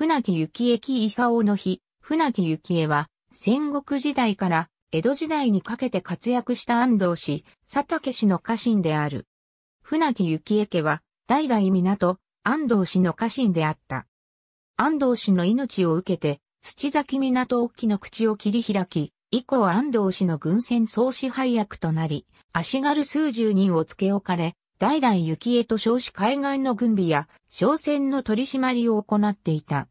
船木幸恵木勲の日、船木幸恵は、戦国時代から江戸時代にかけて活躍した安藤氏、佐竹氏の家臣である。船木幸恵家は、代々港、安藤氏の家臣であった。安藤氏の命を受けて、土崎港沖の口を切り開き、以降安藤氏の軍船総支配役となり、足軽数十人を付け置かれ、代々雪江と少子海岸の軍備や商船の取り締まりを行っていた。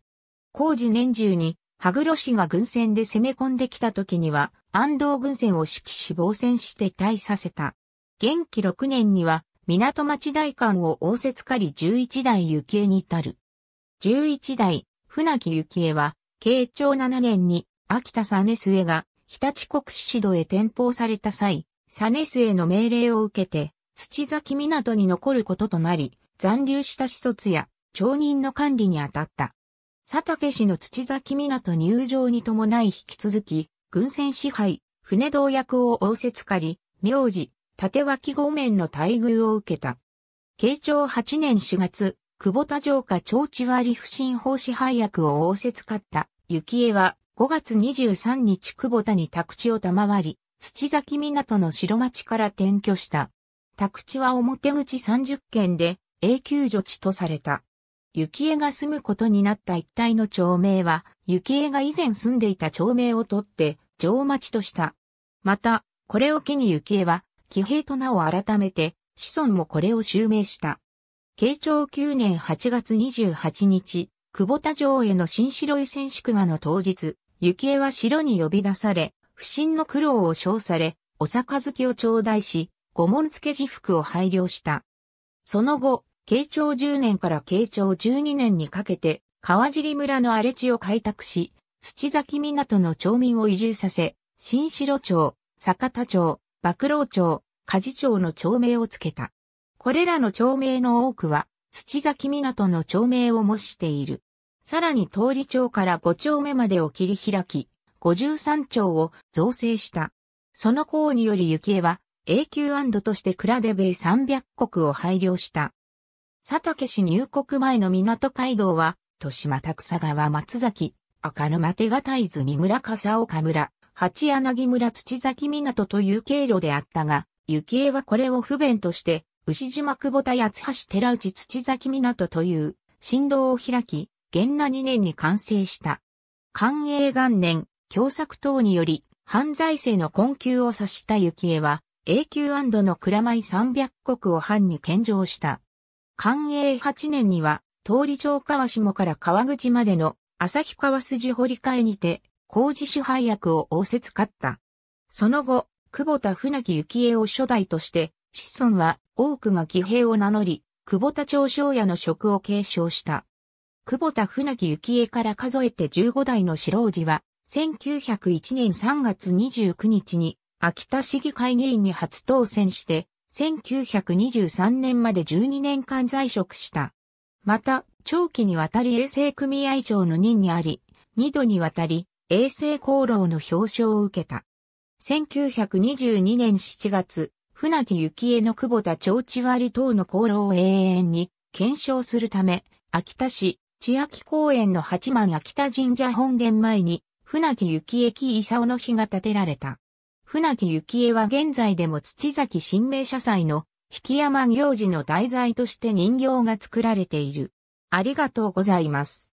工事年中に、羽黒氏が軍船で攻め込んできた時には、安藤軍船を指揮し防戦して退させた。元気6年には、港町大館を応接狩り11代幸恵に至る。11代、船木幸恵は、慶長7年に、秋田実末が、日立国指導へ転封された際、実末の命令を受けて、土崎港に残ることとなり、残留した子卒や町人の管理に当たった。佐竹氏の土崎港入場に伴い引き続き、軍船支配、船同役を仰せつかり、名字、縦脇御面の待遇を受けた。慶長8年4月、久保田城下町地割不信法支配役を仰せつかった、幸恵は5月23日久保田に宅地を賜り、土崎港の城町から転居した。宅地は表口30軒で永久除地とされた。幸恵が住むことになった一帯の町名は、幸恵が以前住んでいた町名を取って、城町とした。また、これを機に幸恵は、騎兵と名を改めて、子孫もこれを襲名した。慶長9年8月28日、久保田城への新城井手宿画の当日、幸恵は城に呼び出され、不審の苦労を称され、お酒好きを頂戴し、五門付自服を配慮した。その後、慶長10年から慶長12年にかけて、川尻村の荒れ地を開拓し、土崎港の町民を移住させ、新城町、坂田町、幕老町、梶町の町名をつけた。これらの町名の多くは、土崎港の町名を模している。さらに通り町から五丁目までを切り開き、五十三町を造成した。その項により幸恵は、永久として蔵で米300国を配慮した。佐竹氏入国前の港街道は、豊島田草川松崎、赤沼手形泉村笠岡村、八柳村土崎港という経路であったが、幸恵はこれを不便として、牛島久保田八橋寺内土崎港という振動を開き、元那2年に完成した。寛永元年、共作等により、犯罪性の困窮を察した幸恵は、永久の蔵米300国を藩に献上した。寛永8年には、通り町川下から川口までの日川筋掘り替えにて、工事支配役を応接勝った。その後、久保田船木幸恵を初代として、子孫は多くが騎兵を名乗り、久保田町商屋の職を継承した。久保田船木幸恵から数えて15代の白王子は、1901年3月29日に秋田市議会議員に初当選して、1923年まで12年間在職した。また、長期にわたり衛生組合長の任にあり、2度にわたり衛生功労の表彰を受けた。1922年7月、船木幸恵の久保田町地割等の功労を永遠に検証するため、秋田市千秋公園の八幡秋田神社本殿前に船木幸恵木勲の日が建てられた。船木幸恵は現在でも土崎神明社祭の引山行事の題材として人形が作られている。ありがとうございます。